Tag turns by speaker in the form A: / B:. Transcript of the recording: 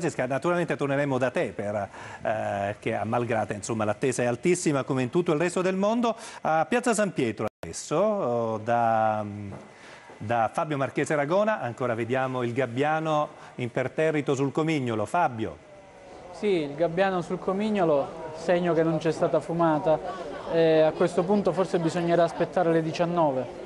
A: Francesca, naturalmente torneremo da te perché eh, a Malgrata l'attesa è altissima come in tutto il resto del mondo. A Piazza San Pietro adesso, oh, da, da Fabio Marchese Ragona, ancora vediamo il gabbiano imperterrito sul comignolo. Fabio.
B: Sì, il gabbiano sul comignolo, segno che non c'è stata fumata. Eh, a questo punto forse bisognerà aspettare le 19.